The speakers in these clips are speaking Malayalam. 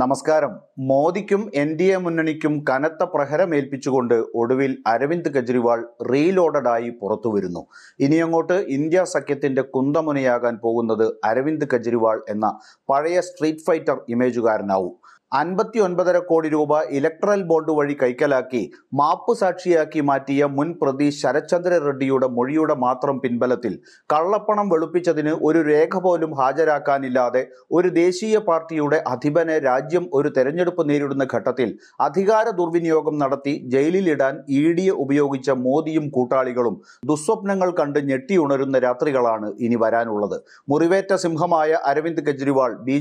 നമസ്കാരം മോദിക്കും എൻ ഡി എ മുന്നണിക്കും കനത്ത പ്രഹരമേൽപ്പിച്ചുകൊണ്ട് ഒടുവിൽ അരവിന്ദ് കെജ്രിവാൾ റീലോഡഡായി വരുന്നു ഇനിയങ്ങോട്ട് ഇന്ത്യ സഖ്യത്തിന്റെ കുന്തമുനയാകാൻ പോകുന്നത് അരവിന്ദ് കെജ്രിവാൾ എന്ന പഴയ സ്ട്രീറ്റ് ഫൈറ്റർ ഇമേജുകാരനാവും അൻപത്തി ഒൻപതര കോടി രൂപ ഇലക്ട്രൽ ബോണ്ട് വഴി കൈക്കലാക്കി മാപ്പ് സാക്ഷിയാക്കി മാറ്റിയ മുൻ പ്രതി ശരത്ചന്ദ്ര റെഡ്ഡിയുടെ മൊഴിയുടെ മാത്രം പിൻബലത്തിൽ കള്ളപ്പണം വെളുപ്പിച്ചതിന് ഒരു രേഖ പോലും ഹാജരാക്കാനില്ലാതെ ഒരു ദേശീയ പാർട്ടിയുടെ അധിപനെ രാജ്യം ഒരു തെരഞ്ഞെടുപ്പ് നേരിടുന്ന ഘട്ടത്തിൽ അധികാര ദുർവിനിയോഗം നടത്തി ജയിലിലിടാൻ ഇ ഡിയെ ഉപയോഗിച്ച മോദിയും കൂട്ടാളികളും ദുസ്വപ്നങ്ങൾ കണ്ട് ഞെട്ടിയുണരുന്ന രാത്രികളാണ് ഇനി വരാനുള്ളത് മുറിവേറ്റ സിംഹമായ അരവിന്ദ് കെജ്രിവാൾ ബി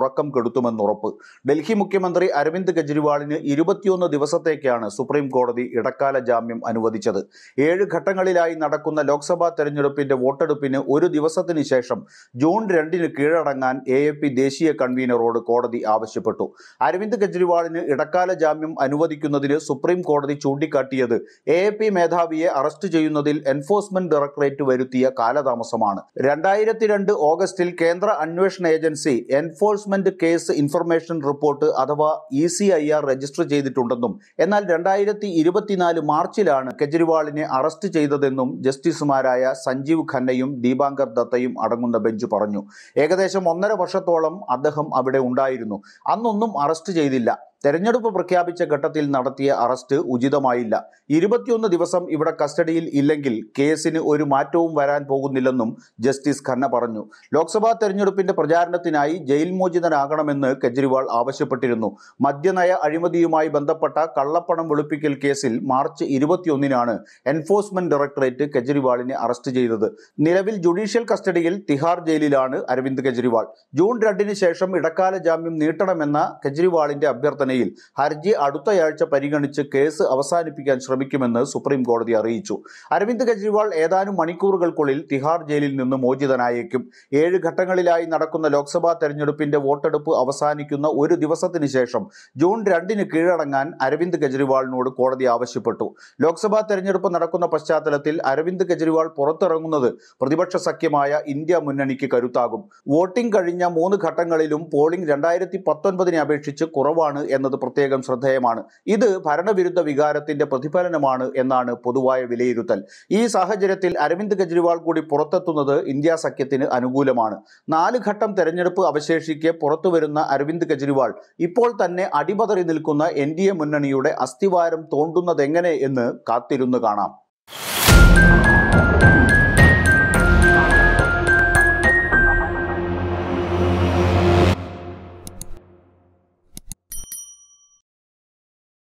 ഉറക്കം കെടുത്തുമെന്നുറപ്പ് ഡൽഹി മുഖ്യമന്ത്രി അരവിന്ദ് കെജ്രിവാളിന് ഇരുപത്തിയൊന്ന് ദിവസത്തേക്കാണ് സുപ്രീം കോടതി ഇടക്കാല ജാമ്യം അനുവദിച്ചത് ഏഴ് ഘട്ടങ്ങളിലായി നടക്കുന്ന ലോക്സഭാ തെരഞ്ഞെടുപ്പിന്റെ വോട്ടെടുപ്പിന് ഒരു ദിവസത്തിന് ശേഷം ജൂൺ രണ്ടിന് കീഴടങ്ങാൻ എ ദേശീയ കൺവീനറോട് കോടതി ആവശ്യപ്പെട്ടു അരവിന്ദ് കെജ്രിവാളിന് ഇടക്കാല ജാമ്യം അനുവദിക്കുന്നതിന് സുപ്രീം കോടതി ചൂണ്ടിക്കാട്ടിയത് എ മേധാവിയെ അറസ്റ്റ് ചെയ്യുന്നതിൽ എൻഫോഴ്സ്മെന്റ് ഡയറക്ടറേറ്റ് വരുത്തിയ കാലതാമസമാണ് രണ്ടായിരത്തി രണ്ട് ഓഗസ്റ്റിൽ കേന്ദ്ര അന്വേഷണ agency enforcement case information report report അഥവാ E C I R register ചെയ്തിട്ടുണ്ടെന്നും എന്നാൽ രണ്ടായിരത്തി ഇരുപത്തിനാല് മാർച്ചിലാണ് കെജ്രിവാളിനെ അറസ്റ്റ് ചെയ്തതെന്നും ജസ്റ്റിസുമാരായ സഞ്ജീവ് ഖന്നയും ദീപാങ്കർ ദത്തയും അടങ്ങുന്ന ബെഞ്ച് പറഞ്ഞു ഏകദേശം ഒന്നര വർഷത്തോളം അദ്ദേഹം അവിടെ ഉണ്ടായിരുന്നു അന്നൊന്നും അറസ്റ്റ് ചെയ്തില്ല തെരഞ്ഞെടുപ്പ് പ്രഖ്യാപിച്ച ഘട്ടത്തിൽ നടത്തിയ അറസ്റ്റ് ഉചിതമായില്ല ഇരുപത്തിയൊന്ന് ദിവസം ഇവിടെ കസ്റ്റഡിയിൽ ഇല്ലെങ്കിൽ കേസിന് ഒരു മാറ്റവും വരാൻ പോകുന്നില്ലെന്നും ജസ്റ്റിസ് ഖന്ന പറഞ്ഞു ലോക്സഭാ തെരഞ്ഞെടുപ്പിന്റെ പ്രചാരണത്തിനായി ജയിൽ മോചിതനാകണമെന്ന് കെജ്രിവാൾ ആവശ്യപ്പെട്ടിരുന്നു മദ്യനയ അഴിമതിയുമായി ബന്ധപ്പെട്ട കള്ളപ്പണം വെളുപ്പിക്കൽ കേസിൽ മാർച്ച് ഇരുപത്തിയൊന്നിനാണ് എൻഫോഴ്സ്മെന്റ് ഡയറക്ടറേറ്റ് കെജ്രിവാളിനെ അറസ്റ്റ് ചെയ്തത് നിലവിൽ ജുഡീഷ്യൽ കസ്റ്റഡിയിൽ തിഹാർ ജയിലിലാണ് അരവിന്ദ് കെജ്രിവാൾ ജൂൺ രണ്ടിന് ശേഷം ഇടക്കാല ജാമ്യം നീട്ടണമെന്ന കെജ്രിവാളിന്റെ അഭ്യർത്ഥന പരിശോധനയിൽ ഹർജി അടുത്തയാഴ്ച പരിഗണിച്ച് കേസ് അവസാനിപ്പിക്കാൻ ശ്രമിക്കുമെന്ന് സുപ്രീം കോടതി അറിയിച്ചു അരവിന്ദ് കെജ്രിവാൾ ഏതാനും മണിക്കൂറുകൾക്കുള്ളിൽ തിഹാർ ജയിലിൽ നിന്ന് മോചിതനായേക്കും ഏഴ് ഘട്ടങ്ങളിലായി നടക്കുന്ന ലോക്സഭാ തെരഞ്ഞെടുപ്പിന്റെ വോട്ടെടുപ്പ് അവസാനിക്കുന്ന ഒരു ദിവസത്തിന് ശേഷം ജൂൺ രണ്ടിന് കീഴടങ്ങാൻ അരവിന്ദ് കെജ്രിവാളിനോട് കോടതി ആവശ്യപ്പെട്ടു ലോക്സഭാ തെരഞ്ഞെടുപ്പ് നടക്കുന്ന പശ്ചാത്തലത്തിൽ അരവിന്ദ് കെജ്രിവാൾ പുറത്തിറങ്ങുന്നത് പ്രതിപക്ഷ സഖ്യമായ ഇന്ത്യ മുന്നണിക്ക് കരുത്താകും വോട്ടിംഗ് കഴിഞ്ഞ മൂന്ന് ഘട്ടങ്ങളിലും പോളിംഗ് രണ്ടായിരത്തി പത്തൊൻപതിനെ അപേക്ഷിച്ച് കുറവാണ് എന്നത് പ്രത്യേകം ശ്രദ്ധേയമാണ് ഇത് ഭരണവിരുദ്ധ വികാരത്തിന്റെ പ്രതിഫലനമാണ് എന്നാണ് പൊതുവായ വിലയിരുത്തൽ ഈ സാഹചര്യത്തിൽ അരവിന്ദ് കെജ്രിവാൾ കൂടി പുറത്തെത്തുന്നത് ഇന്ത്യ സഖ്യത്തിന് അനുകൂലമാണ് നാല് ഘട്ടം തെരഞ്ഞെടുപ്പ് അവശേഷിക്കെ പുറത്തുവരുന്ന അരവിന്ദ് കെജ്രിവാൾ ഇപ്പോൾ തന്നെ അടിപതറി നിൽക്കുന്ന എൻ മുന്നണിയുടെ അസ്ഥിവാരം തോണ്ടുന്നതെങ്ങനെ എന്ന് കാത്തിരുന്നു കാണാം